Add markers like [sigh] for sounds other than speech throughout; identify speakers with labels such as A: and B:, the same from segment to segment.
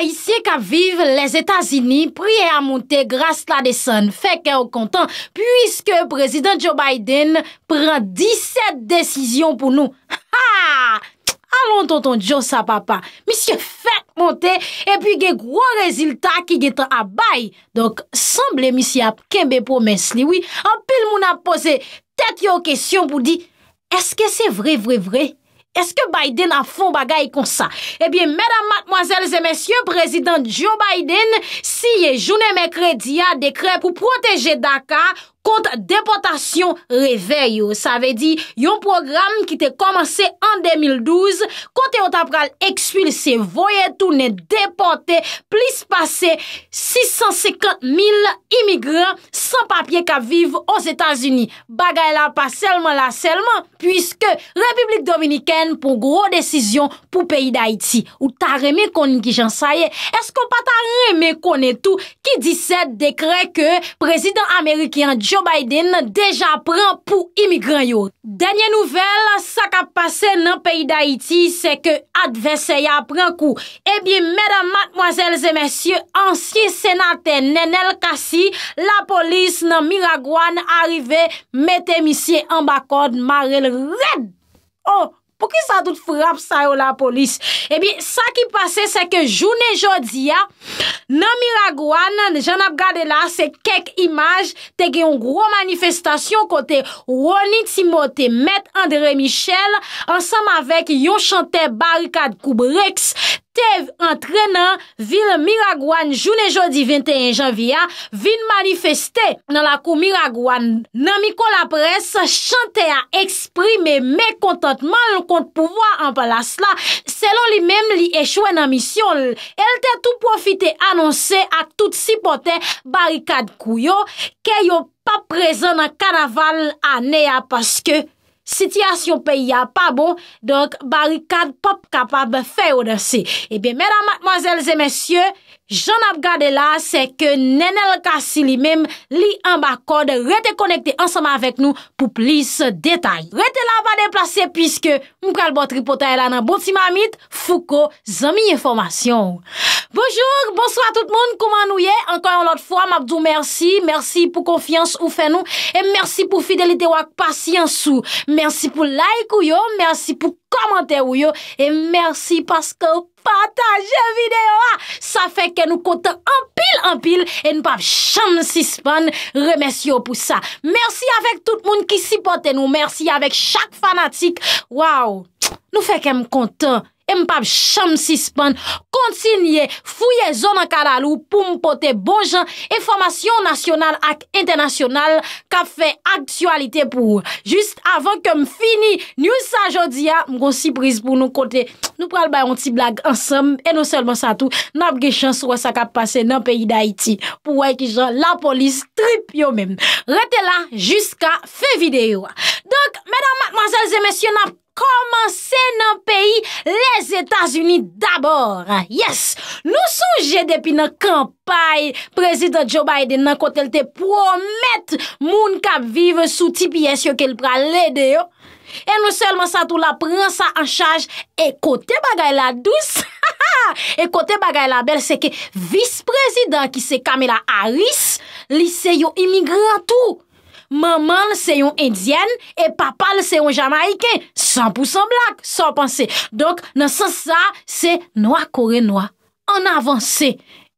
A: A isye ka vive les Etats-Unis, priye a monte grase la desen, fek e o kontan, pwiske prezident Joe Biden pren 17 desisyon pou nou. Ha! Alon ton ton Joe sa papa, misye fek monte, e pi ge gro rezilta ki ge te abay. Dok, semble misye ap kembe promes liwi, an pil moun ap pose tet yo kesyon pou di, eske se vre vre vre? Eske Biden a fon bagay kon sa? Ebyen, mèdam matmoazèles e mèsyè, prezident Joe Biden, si ye jounè mè krediya de krep ou proteje Dakar, kont depotasyon reveyo. Sa ve di, yon program ki te komanse an 2012 kont e otapral ekspil se voye tou ne depote plis pase 650 mil imigran san papye ka vive os Etats-Unis. Bagay la pa selman la selman, pwiske Republik Dominikèn pon gro decizyon pou peyi d'Haïti. Ou ta reme konen ki jan saye, esko pa ta reme konen tou ki di set dekre ke prezident Amerikyan di Joe Biden deja pran pou imigran yo. Denye nouvel, sa ka pase nan peyi da Iti, se ke adveseya pran kou. Ebi, medan matmoazelze mesye, ansye senate nenel kasi, la polis nan Miragwan arive, metemisye an bakod marel red. Oh! Pou ki sa dout frap sa yo la polis? Ebi, eh sa ki pase se ke jounen jodi ya, nan miragouan, jen ap gade la se kek imaj, te gen yon gro manifestasyon kote Ronitimote Met Andre Michel, ansam avek yon chante barikad koubreks, Chev entrenan vil Miragwan joun e jodi 21 janvya vin manifestè nan la kou Miragwan. Nan mikon la pres chante a eksprime mekontantman l kontpouwa an palas la. Selon li men li echwen nan misyon, el te tou profite annonse ak tout sipote barikad kouyo ke yo pa prezen nan kanaval ane ya paske. Sityasyon peyi ya pa bon, donk barikad pop kapab fey o desi. E bi menan matmazelze mensyon, joun ap gade la se ke nenel kasi li mem li anba kode rete konekte ansama avek nou pou plis detay. Rete la ba deplase pwiske m pral botri potay la nan boti mamit fuko zanmi informasyon. Bojou, bonsoy a tout moun, kouman nou ye? Ankay an lot fwa, m apdou mersi, mersi pou konfians ou fen nou, e mersi pou fidelite wak pasi ansou, mersi pou like ou yo, mersi pou komante ou yo, e mersi paskou. Patan, jè videyo a! Sa fèkè nou kontan anpil, anpil E nou paf chanm si span Remersiyo pou sa Mersi avèk tout moun ki sipote nou Mersi avèk chak fanatik Waw, nou fèkèm kontan E mpap chanm sispan, kontinye fouye zon an karalou pou mpote bon jan, e formasyon nasyonal ak internasyonal kap fe aktualite pou ou. Just avan ke m fini, nous sa jodia, mgon si brise pou nou kote, nou pral bayon ti blag ansam, e nou selman sa tou, nap ge chan sou wè sa kap pase nan peyi da iti, pou wè ki jan la polis trip yo men. Lete la, jiska, fe videyo. Donk, mwenan matmazel zemesyon ap, Koman se nan peyi, les Etats-Unis dabor. Yes! Nou souje depi nan kampay, prezident Joe Biden nan kote lte promet, moun kap vive sou tipi es yo kel pra lede yo. E nou selman sa tou la pren sa an chaj, e kote bagay la douz. [laughs] E kote bagay la bel se ke vice-prezident ki se kamela Aris, lise yo imigrantou. Maman se yon indyen, e papal se yon jamaike. San pousan blak, san panse. Dok nan san sa, se noa kore noa. An avanse.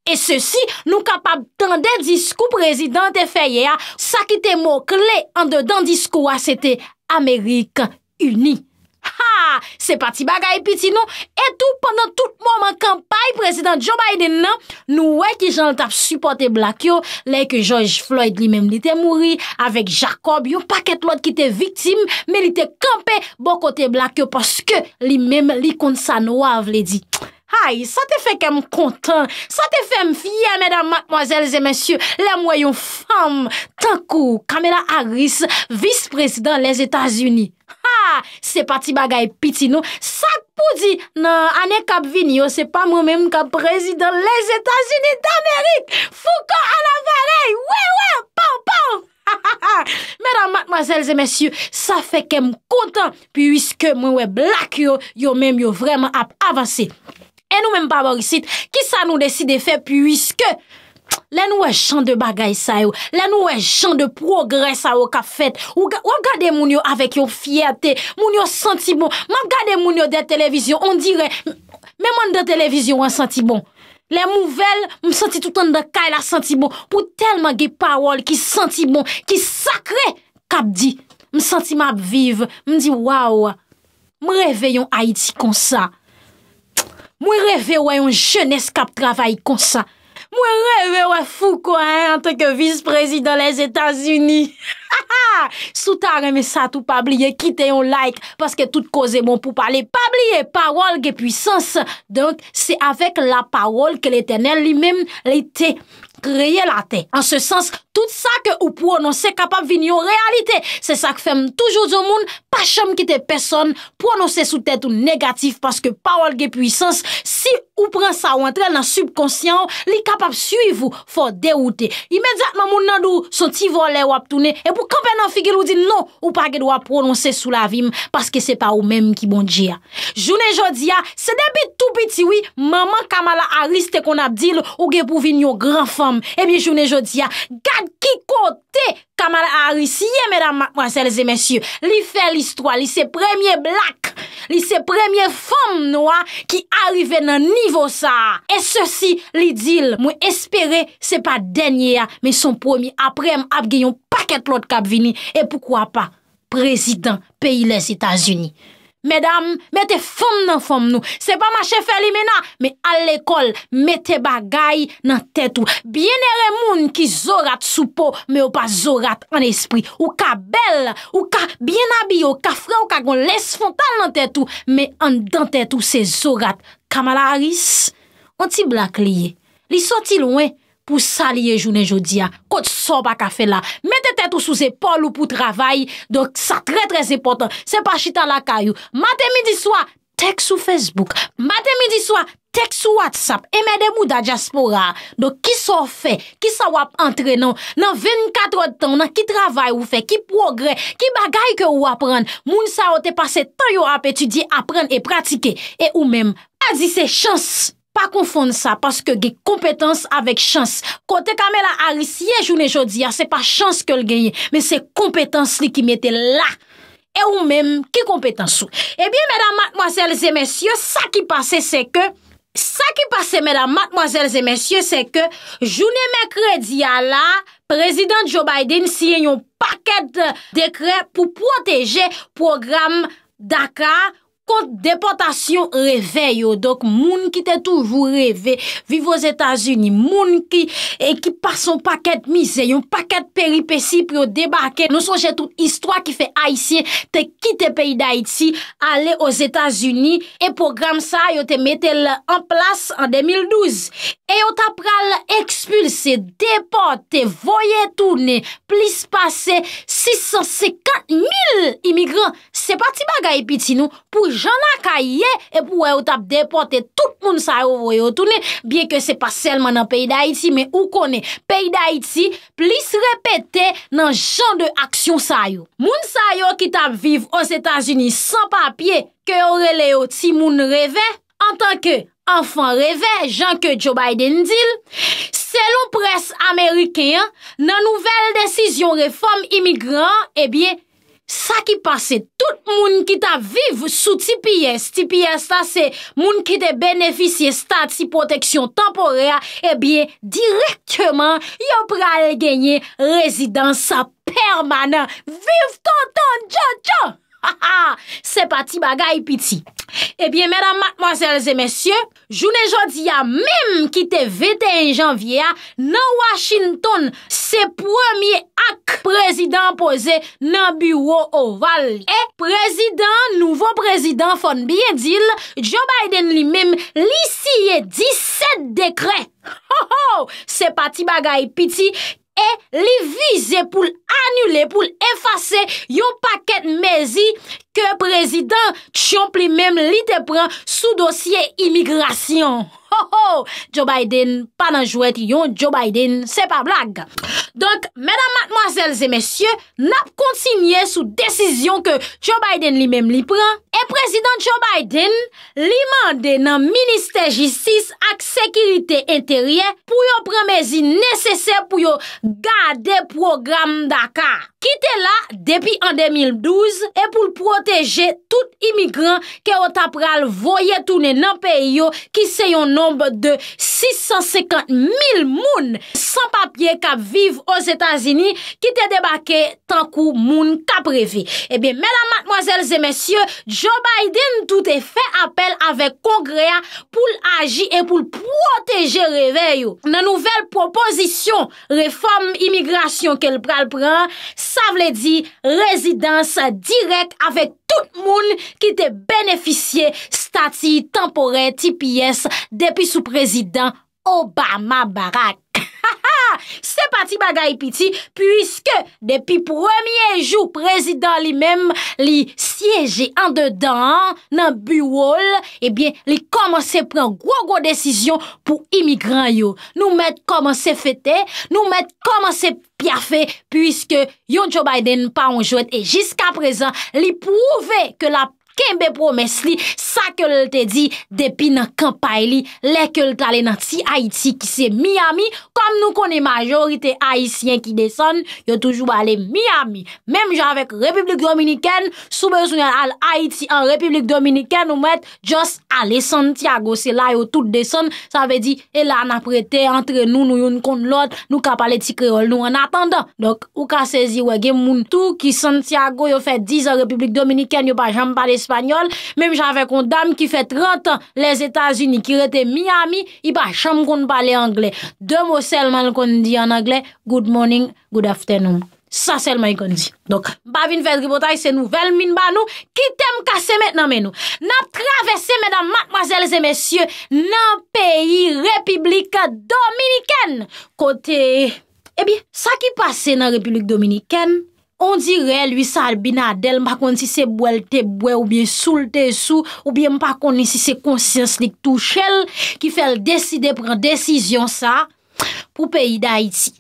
A: E se si nou kapab tan de diskou prezident e feye a, sa ki te mok le an de dan diskou a, se te Amerikan unique. Ha, se pati bagay piti nou, etou, pandan tout mouman kampay, prezident Joe Biden nan, nou wè ki jan l tap supporte blakyou, lè ke George Floyd li mèm li te mouri, avèk Jacob, yo paket lot ki te viktim, mè li te kampe, bokote blakyou, paske li mèm li kont sa nou avle di. Ay, sa te fe kem kontan. Sa te fe m fye, mèdam, matmozèl, zè mèsyou. Lè m wè yon fam, tankou, kamèda Aris, vis-president lèz Etats-Unis. Ha! Se pati bagay pitino. Sa poudi nan anèk ap vini yo, se pa m wèm m kap prezident lèz Etats-Unis d'Amerik. Fou kon an avarey! Wè, wè! Pam, pam! Ha, ha, ha! Mèdam, matmozèl, zè mèsyou, sa fe kem kontan, piwiske m wè blak yo, yo mèm yo vreman ap avansi. E nou menm pa borisit. Ki sa nou deside fe pwiske le nou e chan de bagay sa yo. Le nou e chan de progres a yo ka fet. Ou gade moun yo avek yo fiyate. Moun yo santi bon. Man gade moun yo de televizyon. On dire, menman de televizyon an santi bon. Le mouvel, m senti toutan de kail an santi bon. Pou tel man ge parol ki santi bon. Ki sakre kap di. M senti map vive. M di waw. M reveyon Haiti kon sa. Mwen revè wè yon jènes kap travay konsan. Mwen revè wè fou kwa ente ke vice-prezident les Etats-Unis. [laughs] Ha [laughs] ha, sou ta reme sa tou pabliye, kite yon like, paske tout koze moun pou pale pabliye, parol ge puissance. Donk, se avek la parol ke le tene, li mem le te kreye la te. An se sens, tout sa ke ou pou anose kapap vini yo realite. Se sa ke fem toujou zon moun, pa chanm kite peson, pou anose sou tete ou negatif, paske parol ge puissance, si ou pren sa ou entre nan subkonsyant, li kapap sui vou, fo de ou te. Imediatman moun nan dou, son ti vo le wap toune, e pou, Ou kapè nan figil ou di nou ou pa ge do a prononse sou la vim paske se pa ou mèm ki bon dji a. Jounè jò di a, se debi tout biti wi, maman Kamala Harris te kon ap dil ou ge pou vin yo gran fèm. Ebyen jounè jò di a, gade ki kote Kamala Harris yè mèdame, mwansèl zè mèsyè, li fè l'istwa, li se premiè blak, Li se premye fom nou a ki arive nan nivou sa. E se si li dil mwen espere se pa denye a me son promi aprem apgeyon paket lot kap vini. E poukwa pa, prezident peyi les Etats-Unis. Medam, me te fom nan fom nou. Se pa ma chefe li mena, me al lekol, me te bagay nan tetou. Bien ere moun ki zorat sou po, me ou pa zorat an espri. Ou ka bel, ou ka bien abi, ou ka fra, ou ka gon les fontan nan tetou. Me an dan tetou se zorat. Kamal Aris, an ti blak liye, li soti louen. pou salye jounen jodi ya, kote soba ka fe la, mette tetou sou zepol ou pou travay, do sa tre tre zepotan, se pa chita la kayou, mate midi swa, tek sou Facebook, mate midi swa, tek sou WhatsApp, eme demou da diaspora, do ki so fe, ki sa wap entre nan, nan 24 tan, nan ki travay ou fe, ki progre, ki bagay ke ou apren, moun sa o te pase, tan yo ap etudi, apren e pratike, e ou mem, azise chans! Pa konfon sa, paske ge kompetans avèk chans. Kote kamè la aris ye, jounè jodi ya, se pa chans ke l genye. Men se kompetans li ki mette la. E ou men, ki kompetans sou? Ebyen, mèdam, matmoazèl, zè mèsyò, sa ki pase se ke, sa ki pase, mèdam, matmoazèl, zè mèsyò, se ke, jounè mèkredi ya la, prezident Joe Biden siye yon paket de kre pou poteje program Dakar kont depotasyon revè yo, dok moun ki te toujou revè, vive ou Etats-Unis, moun ki e ki par son paket misè, yon paket peripeci pou yo debakè, nou son jè tout istwa ki fè Aïsie, te kite peyi d'Aïtie, ale ou Etats-Unis, e program sa yo te metè lè an plas an 2012, e yo ta pral ekspulse, depot, te voyè toune, plis pase 650.000 imigran, se pati bagay piti nou, pou jan akaye e pou e yo tap depote tout moun sa yo vwe yo toune, bie ke se pa selman nan peyi da iti, men ou kone peyi da iti plis repete nan jan de aksyon sa yo. Moun sa yo ki tap vive os Etasuni san papye, ke yo rele yo ti moun reve, an tanke anfan reve, jan ke Joe Biden dil, selon pres Amerikeyan, nan nouvel desisyon reform imigran, e eh bie, Sa ki pase tout moun ki ta vive sou TPS, TPS ta se moun ki te benefisye stati proteksyon temporea, ebyen direktman yo pral genye rezidansa permanent. Vive ton ton, djan djan! Ha [laughs] ha, se pati bagay piti. Ebyen, mèdam, matmazèlzè, mèsyè, jounè jòdia mèm ki te vete en janvyea, nan Washington, se pwèmi ak prezidant pose nan biwo o vali. E, prezidant, nouvo prezidant fon biye dil, Joe Biden li mèm li siye 17 dekren. Ha ha, se pati bagay piti, e li vize pou l'anule, pou l'efase yon paket mezi ke prezident chanpli mem li depran sou dosye imigrasyon. Ho ho, Joe Biden, pananjouet yon Joe Biden, se pa blag. Donk, mèdam matmoazèl zè mèsyè nap kontsinyè sou desisyon ke Joe Biden li mèm li pran. E prezident Joe Biden li mandè nan Ministè J6 ak Sekirite Interie pou yo pranmèzi nèsese pou yo gade program d'akar. Kite la depi an 2012, e pou proteje tout imigran ke o tapral voye toune nan peyo ki se yon nombe de 650 mil moun san papye kap viv o Zetazini ki te debake tankou moun kaprevi. Ebyen, eh mèdam, matmoazèlzè, mèsyè, Joe Biden toutè fè apel avè kongreya pou l'agi e pou l'proteje reveyou. Nan nouvel proposisyon, reforme imigrasyon kel pral pran, sa vle di rezidans direk avè tout moun ki te beneficye stati, tempore, tipiyes, depi sou prezidant. Obama Barak. [laughs] Se pati bagay piti, pwiske depi premye jou prezident li mem, li siyeje an dedan, nan bu wol, ebyen, li komanse pren gwo gwo desisyon pou imigran yo. Nou met komanse fete, nou met komanse pya fe, pwiske Yonjo Biden pa on jwet, e jiska prezan, li pouve ke la kembe promes li, sa ke lel te di depi nan kampa li le ke lel ta le nan ti Haiti ki se Miami, kom nou konen majorite Haitien ki deson yo toujou ale Miami, mem javek Republik Dominiken, soube sou al Haiti an Republik Dominiken ou mwet, just ale Santiago se la yo tout deson, sa ve di e la an aprete entre nou nou yon kon lot, nou kap ale ti kreol nou an atanda, dok ou ka sezi wege moun tou ki Santiago yo fe dizan Republik Dominiken, yo pa jam pa de Mèm j avè kon dam ki fè 30 an les Etats-Unis ki rete Miami I ba chanm kon pale Anglè De mò selman kon di an Anglè Good morning, good afternoon Sa selman kon di Dok, bav in fè dribotay se nouvel min ban nou Kitèm kase mèt nan men nou Na travesse mèdam matmazèl zè mèsyè Nan peyi Republika Dominikèn Kote, e eh bi, sa ki pase nan Republik Dominikèn On dirè lwisar binadel mpa kon si se bwel te bwe ou bien soul te sou ou bien mpa kon si se konsyans lik tou chel ki fel deside pren desisyon sa pou peyi da iti.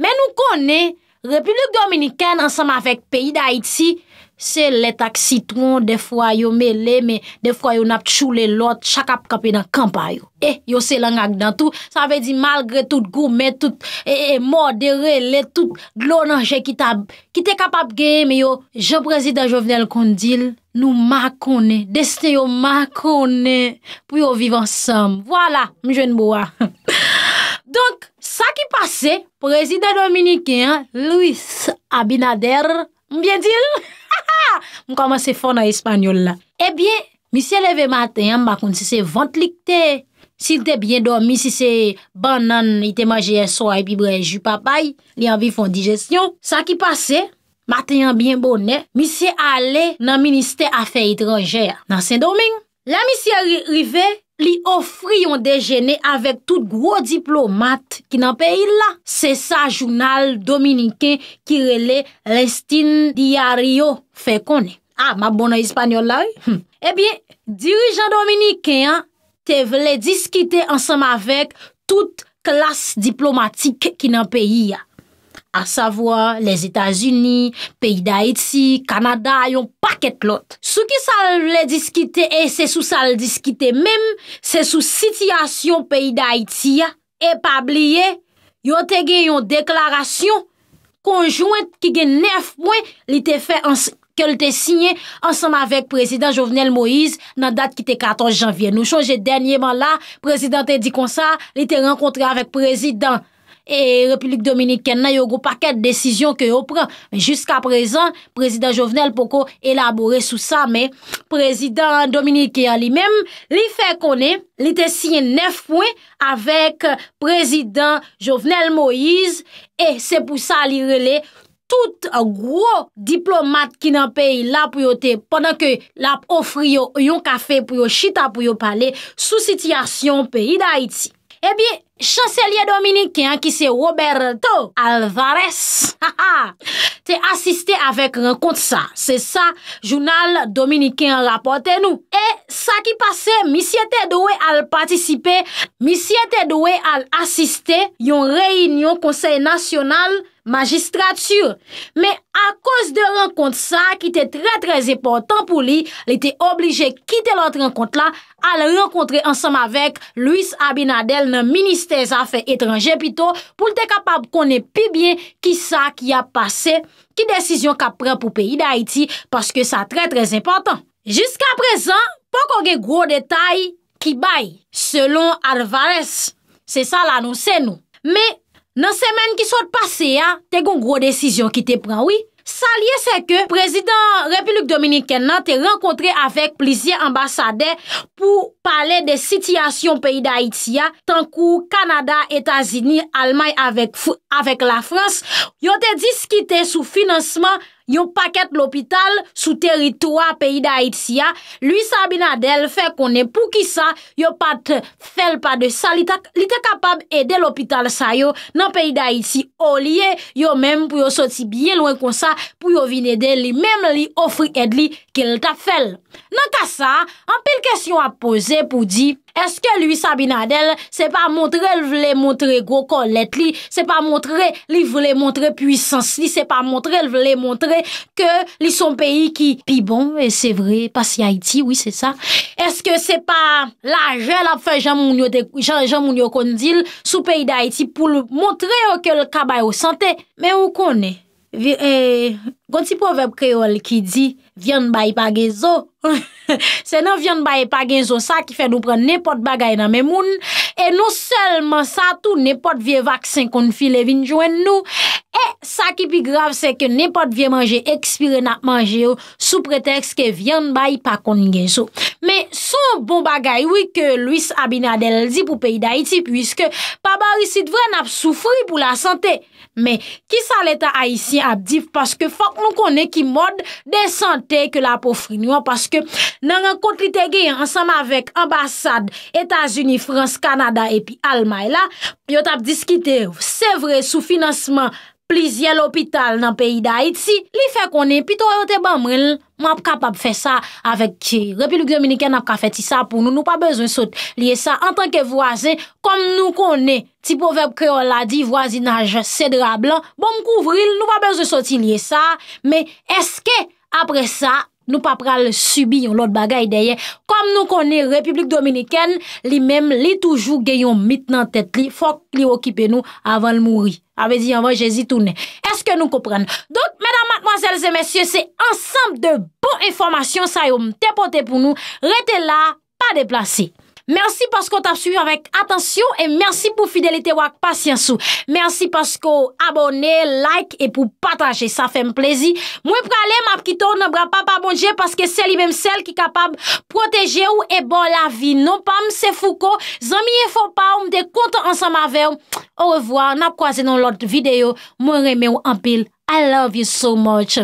A: Men nou konè Republik Dominikèn ansam avèk peyi da iti. Se le tak citron, de fwa yo me le, me de fwa yo nap chou le lot, chakap kapi nan kampa yo. Eh, yo se langak dan tou, sa ve di malgre tout goume, tout e, e, e moderele, tout glonanje ki te kapap geye, me yo, je prezida jovenel kondil, nou makone, deste yo makone, pou yo viv ansam. Vwala, mjwenbowa. [laughs] Donk, sa ki pase, prezida dominiken, Louis Abinader, mbyen dil? [laughs] Ha! Mwen komanse fon nan Espanyol la. Ebyen, eh misye leve matenyan bakoun si se vantlikte. Sil te byen do, misye se ban nan ite majeye soay pi bre ju papay, li anvi fon digestyon. Sa ki pase, matenyan byen bonnen, misye ale nan Ministè Afè Etrangè nan Saint-Domingue. La misye rivey Li ofri yon dejenè avèk tout gwo diplomat ki nan peyi la. Se sa jounal Dominiken ki rele Restin Diario Fekone. A, ah, ma bono espanyol la ou. Hm. E eh biye, dirijan Dominiken te vle diskite ansam avèk tout klas diplomatik ki nan peyi ya. savoi, les Etats-Unis, peyi d'Haïti, Kanada, yon paket lot. Sou ki sa lè diskite, e se sou sa lè diskite mèm, se sou sitiasyon peyi d'Haïti, e pabliye, yon te gen yon deklarasyon, konjouent ki gen nef mwen, li te fè ke l te signè, ansam avèk prezident Jovenel Moïse, nan dat ki te 14 janvye. Nou chonje dènyèman la, prezident te di kon sa, li te renkontre avèk prezident E republik Dominiken nan yo go paket desisyon ke yo pren. Jusk aprezen prezident Jovenel poko elabore sou sa men. Prezident Dominiken li men, li fe konen, li te siyen nef pouen avek prezident Jovenel Moïse e se pou sa li rele tout gro diplomat ki nan peyi la pou yo te, pendant ke la pou ofri yo yon kafe pou yo chita pou yo pale sou sityasyon peyi da Haiti. Ebyen eh chancelier dominikien ki se Roberto Alvarez te asiste avèk renkont sa. Se sa, jounal dominikien rapote nou. E sa ki pase, misye te doè al patisipe, misye te doè al asiste yon reynyon konsey nasyonal magistratur. Me a kos de renkont sa ki te tre tre zepotan pou li, li te oblije kite lot renkont la al renkontre ansam avèk Louis Abinadel, nan minister te zafen etranje pito pou l te kapab konen pi bien ki sa ki a pase, ki desisyon ka pren pou peyi da Haiti paske sa tre tre zimpantan. Jiska prezan, pou kon gen gro detay ki bay selon Alvarez, se sa la non se nou. Me, nan semen ki sot pase ya, te gon gro desisyon ki te pren, oui? Sa liye se ke, prezident Republik Dominikennan te renkontre avèk plizye ambassade pou pale de sityasyon peyi da Itiya, tankou Kanada, Etazini, Almaye avèk la Frans, yon te diskite sou financeman, yo pa ket l'hopital sou teritoa peyi da iti ya, lui Sabina Adel fe konen pou ki sa yo pa te fel pa de sa, li te kapab ede l'hopital sa yo nan peyi da iti o liye yo menm pou yo soti biye lwen kon sa pou yo vin ede li menm li ofri edli ke lta fel. Nan ka sa, an pel kesyon a pose pou di, eske lui Sabina Adel se pa montre l vle montre goko let li, se pa montre li vle montre puissance li, se pa montre l vle montre ke li son peyi ki... Pi bon, se vre, pasi Haiti, oui, se sa. Eske se pa la jè la fè jan moun yo kondil sou peyi de Haiti pou l montre yo ke l kaba yo sante. Men ou kone? Eh... Gonti proverb kreol ki di Vyan bayi pa genzo [laughs] Se nan vyan bayi pa genzo Sa ki fe nou pren nepot bagay nan men moun E nou selman sa tou Nepot vie vaksen kon fil evin jwen nou E sa ki pi grav Se ke nepot vie manje ekspire Nap manje yo sou preteks Ke vyan bayi pa kon genzo Men sou bon bagay wik Louis Abinadel di pou peyi da iti Puiske pa bari si devre nap soufri Pou la sante Men ki sa leta a isi abdif Paske fok nou konen ki mod de santè ke la pou fri nou an, paske nan renkont li te geyen ansanm avek ambassade Etasuni, Frans, Kanada epi Alma e la, yo tap diskite se vre sou financeman plizye l'opital nan peyi da iti, li fe konen, pi to yo te bamrel, mwa ap kapap fe sa, avek Repilu Dominiken ap ka feti sa, pou nou nou pa bezon sot liye sa, an tanke vwazen, kom nou konen, ti povep kreol la di, vwazinaj sedra blan, bom kouvril, nou pa bezon sot liye sa, me eske apre sa, Nou pa pral subi yon lot bagay deye. Kom nou koni Republik Dominiken, li mem li toujou geyon mit nan tet li. Fok li wokipe nou avan l mouri. Ave di avan jesi toune. Eske nou kopren? Don, mèdam, matmoazèl, zè, mèsyè, se ansampe de bon informasyon sa yon tepote pou nou. Rete la, pa deplase. Mersi pasko tap suy avèk atansyon e mersi pou fidelite wak pasyansou. Mersi pasko abone, like e pou pataje. Sa fèm plezi. Mwen pralè, map kito, nan bra pa pa bonje paske sel i bèm sel ki kapab proteje ou e bon la vi. Non pam, se fouko. Zamiye fò pa, mde konta ansan ma vèm. Ou revoa, nap kwa zè nan lot videyo. Mwen remè ou ampil. I love you so much.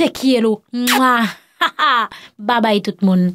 A: Take care ou. Bye bye tout moun.